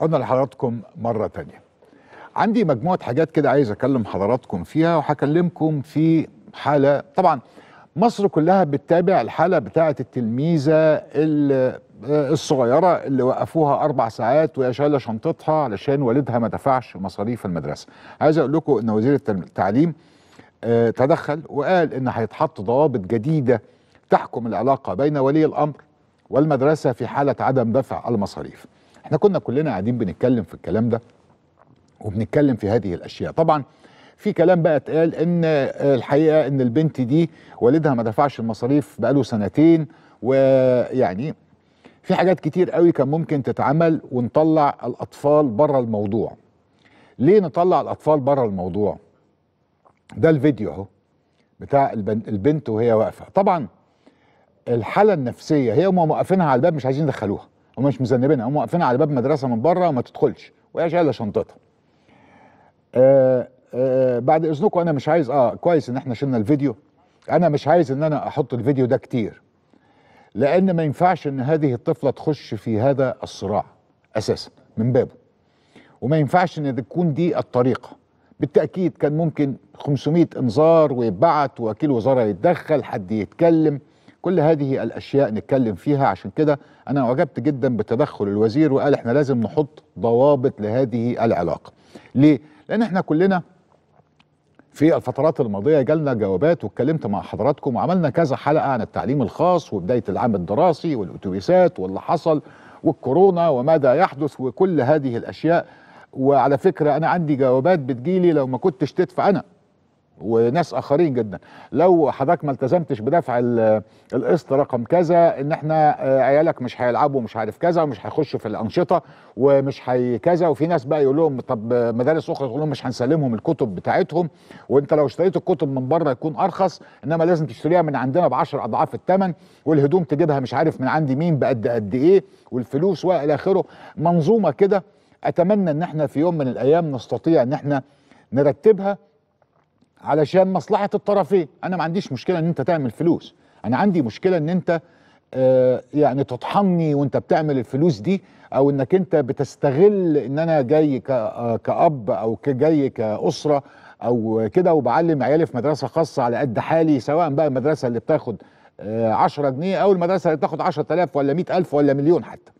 عدنا لحضراتكم مرة تانية عندي مجموعة حاجات كده عايز أكلم حضراتكم فيها وهكلمكم في حالة طبعا مصر كلها بتتابع الحالة بتاعة التلميذة آه، الصغيرة اللي وقفوها أربع ساعات وهي شايلة شنطتها علشان والدها ما دفعش مصاريف المدرسة عايز أقول لكم أن وزير التعليم آه، تدخل وقال أن هيتحط ضوابط جديدة تحكم العلاقة بين ولي الأمر والمدرسة في حالة عدم دفع المصاريف احنا كنا كلنا قاعدين بنتكلم في الكلام ده وبنتكلم في هذه الاشياء طبعا في كلام بقى اتقال ان الحقيقه ان البنت دي والدها ما دفعش المصاريف بقاله سنتين ويعني في حاجات كتير قوي كان ممكن تتعمل ونطلع الاطفال بره الموضوع ليه نطلع الاطفال بره الموضوع ده الفيديو اهو بتاع البنت وهي واقفه طبعا الحاله النفسيه هي هم واقفينها على الباب مش عايزين يدخلوها هم مش مذنبينها هم واقفين على باب مدرسه من بره وما تدخلش وهي شايله شنطتها آه،, آه بعد اذنكم انا مش عايز اه كويس ان احنا شلنا الفيديو انا مش عايز ان انا احط الفيديو ده كتير لان ما ينفعش ان هذه الطفله تخش في هذا الصراع اساسا من بابه وما ينفعش ان تكون دي الطريقه بالتاكيد كان ممكن 500 انذار ويتبعت وكيل وزاره يتدخل حد يتكلم كل هذه الاشياء نتكلم فيها عشان كده انا اعجبت جدا بتدخل الوزير وقال احنا لازم نحط ضوابط لهذه العلاقه ليه لان احنا كلنا في الفترات الماضية جالنا جوابات واتكلمت مع حضراتكم وعملنا كذا حلقة عن التعليم الخاص وبداية العام الدراسي والأتوبيسات واللي حصل والكورونا وماذا يحدث وكل هذه الأشياء وعلى فكرة أنا عندي جوابات بتجيلي لو ما كنتش تدفع أنا وناس اخرين جدا لو حضرتك ما التزمتش بدفع القسط رقم كذا ان احنا آه، عيالك مش هيلعبوا مش عارف كذا ومش هيخشوا في الانشطه ومش هي كذا وفي ناس بقى يقول لهم طب مدارس اخرى تقول لهم مش هنسلمهم الكتب بتاعتهم وانت لو اشتريت الكتب من بره يكون ارخص انما لازم تشتريها من عندنا ب 10 اضعاف الثمن والهدوم تجيبها مش عارف من عندي مين بقد قد ايه والفلوس والى اخره منظومه كده اتمنى ان احنا في يوم من الايام نستطيع ان احنا نرتبها علشان مصلحه الطرفين انا ما عنديش مشكله ان انت تعمل فلوس انا عندي مشكله ان انت آه، يعني تطحني وانت بتعمل الفلوس دي او انك انت بتستغل ان انا جاي آه، كاب او جاي كاسره او كده وبعلم عيالي في مدرسه خاصه على قد حالي سواء بقى المدرسه اللي بتاخد 10 آه، جنيه او المدرسه اللي بتاخد 10000 ولا 100000 ولا مليون حتى